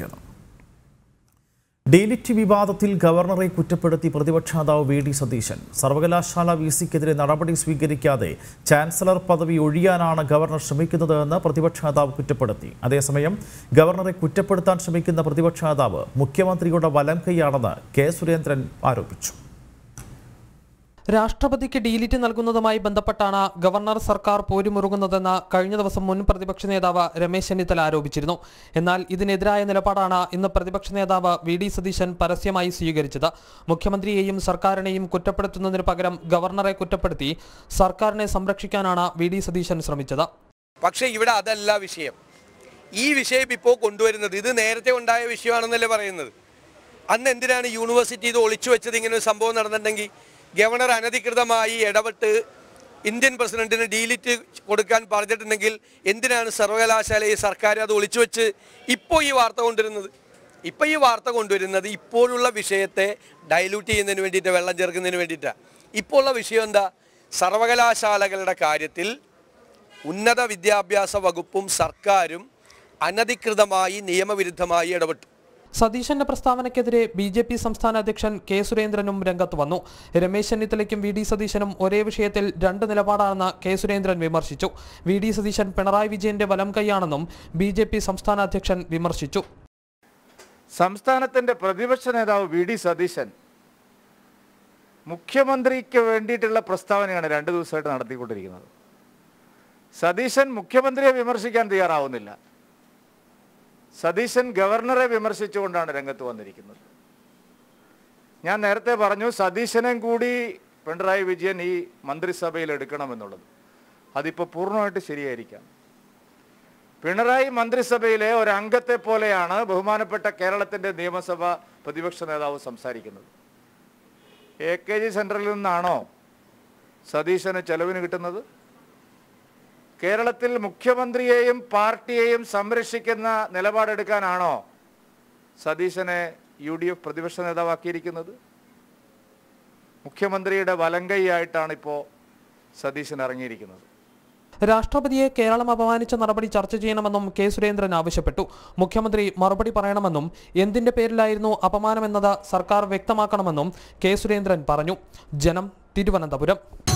ശ്രദ്ധിക്കണം ഡെലിറ്റ് വിവാദത്തിൽ ഗവർണറെ കുറ്റപ്പെടുത്തി നേതാവ് വി ഡി സതീശൻ സർവകലാശാല വി സിക്കെതിരെ നടപടി സ്വീകരിക്കാതെ ചാൻസലർ പദവി ഒഴിയാനാണ് ഗവർണർ ശ്രമിക്കുന്നതെന്ന് നേതാവ് കുറ്റപ്പെടുത്തി അതേസമയം ഗവർണറെ കുറ്റപ്പെടുത്താൻ ശ്രമിക്കുന്ന പ്രതിപക്ഷ നേതാവ് മുഖ്യമന്ത്രിയുടെ വലം കൈയാണെന്ന് കെ സുരേന്ദ്രൻ ആരോപിച്ചു രാഷ്ട്രപതിക്ക് ഡീലിറ്റ് നൽകുന്നതുമായി ബന്ധപ്പെട്ടാണ് ഗവർണർ സർക്കാർ പോരുമുറുകുന്നതെന്ന് കഴിഞ്ഞ ദിവസം മുൻ പ്രതിപക്ഷ നേതാവ് രമേശ് ചെന്നിത്തല ആരോപിച്ചിരുന്നു എന്നാൽ ഇതിനെതിരായ നിലപാടാണ് ഇന്ന് പ്രതിപക്ഷ നേതാവ് വി ഡി സതീശൻ പരസ്യമായി സ്വീകരിച്ചത് മുഖ്യമന്ത്രിയെയും സർക്കാരിനെയും കുറ്റപ്പെടുത്തുന്നതിന് പകരം ഗവർണറെ കുറ്റപ്പെടുത്തി സർക്കാരിനെ സംരക്ഷിക്കാനാണ് വി ഡി സതീശൻ ശ്രമിച്ചത് പക്ഷേ ഇവിടെ അതല്ല വിഷയം ഈ വിഷയം ഇപ്പോൾ കൊണ്ടുവരുന്നത് ഇത് നേരത്തെ ഉണ്ടായ വിഷയമാണെന്നല്ലേ പറയുന്നത് അന്ന് എന്തിനാണ് യൂണിവേഴ്സിറ്റി ഇത് ഒളിച്ചു വെച്ചത് ഇങ്ങനെ ഒരു സംഭവം നടന്നിട്ടുണ്ടെങ്കിൽ ഗവർണർ അനധികൃതമായി ഇടപെട്ട് ഇന്ത്യൻ പ്രസിഡന്റിന് ഡീലിറ്റ് കൊടുക്കാൻ പറഞ്ഞിട്ടുണ്ടെങ്കിൽ എന്തിനാണ് സർവകലാശാലയെ സർക്കാർ അത് ഒളിച്ചു വെച്ച് ഇപ്പോൾ ഈ വാർത്ത കൊണ്ടുവരുന്നത് ഇപ്പം ഈ വാർത്ത കൊണ്ടുവരുന്നത് ഇപ്പോഴുള്ള വിഷയത്തെ ഡൈലൂട്ട് ചെയ്യുന്നതിന് വേണ്ടിയിട്ട് വെള്ളം ചേർക്കുന്നതിന് വേണ്ടിയിട്ടാണ് ഇപ്പോൾ ഉള്ള വിഷയം എന്താ സർവകലാശാലകളുടെ കാര്യത്തിൽ ഉന്നത വിദ്യാഭ്യാസ വകുപ്പും സർക്കാരും അനധികൃതമായി നിയമവിരുദ്ധമായി ഇടപെട്ടു സതീശന്റെ പ്രസ്താവനയ്ക്കെതിരെ ബി ജെ പി സംസ്ഥാന അധ്യക്ഷൻ കെ സുരേന്ദ്രനും രംഗത്ത് വന്നു രമേശ് ചെന്നിത്തലയ്ക്കും വി ഡി സതീശനും ഒരേ വിഷയത്തിൽ രണ്ട് നിലപാടാണെന്ന് കെ സുരേന്ദ്രൻ വിമർശിച്ചു വി ഡി സതീശൻ പിണറായി വിജയന്റെ വലം കൈയാണെന്നും ബി ജെ പി സംസ്ഥാന അധ്യക്ഷൻ വിമർശിച്ചു സംസ്ഥാനത്തിന്റെ പ്രതിപക്ഷ നേതാവ് വി ഡി സതീശൻ മുഖ്യമന്ത്രിക്ക് വേണ്ടിയിട്ടുള്ള പ്രസ്താവനയാണ് രണ്ട് ദിവസമായിട്ട് നടത്തിക്കൊണ്ടിരിക്കുന്നത് സതീശൻ മുഖ്യമന്ത്രിയെ വിമർശിക്കാൻ തയ്യാറാവുന്നില്ല സതീശൻ ഗവർണറെ വിമർശിച്ചുകൊണ്ടാണ് രംഗത്ത് വന്നിരിക്കുന്നത് ഞാൻ നേരത്തെ പറഞ്ഞു സതീശനും കൂടി പിണറായി വിജയൻ ഈ മന്ത്രിസഭയിൽ എടുക്കണമെന്നുള്ളത് അതിപ്പോൾ പൂർണ്ണമായിട്ട് ശരിയായിരിക്കാം പിണറായി മന്ത്രിസഭയിലെ ഒരു അംഗത്തെ പോലെയാണ് ബഹുമാനപ്പെട്ട കേരളത്തിൻ്റെ നിയമസഭ പ്രതിപക്ഷ നേതാവ് സംസാരിക്കുന്നത് എ കെ ജി സെൻറ്ററിൽ നിന്നാണോ സതീശന് ചെലവിന് കിട്ടുന്നത് കേരളത്തിൽ മുഖ്യമന്ത്രിയെയും പാർട്ടിയെയും സംരക്ഷിക്കുന്ന നിലപാടെടുക്കാനാണോ സതീശനെ യു ഡി എഫ് പ്രതിപക്ഷ നേതാവാക്കിയിരിക്കുന്നത് മുഖ്യമന്ത്രിയുടെ വലങ്കൈയായിട്ടാണ് ഇപ്പോൾ സതീശൻ ഇറങ്ങിയിരിക്കുന്നത് രാഷ്ട്രപതിയെ കേരളം അപമാനിച്ച നടപടി ചർച്ച ചെയ്യണമെന്നും കെ സുരേന്ദ്രൻ ആവശ്യപ്പെട്ടു മുഖ്യമന്ത്രി മറുപടി പറയണമെന്നും എന്തിന്റെ പേരിലായിരുന്നു അപമാനമെന്നത് സർക്കാർ വ്യക്തമാക്കണമെന്നും കെ സുരേന്ദ്രൻ പറഞ്ഞു ജനം തിരുവനന്തപുരം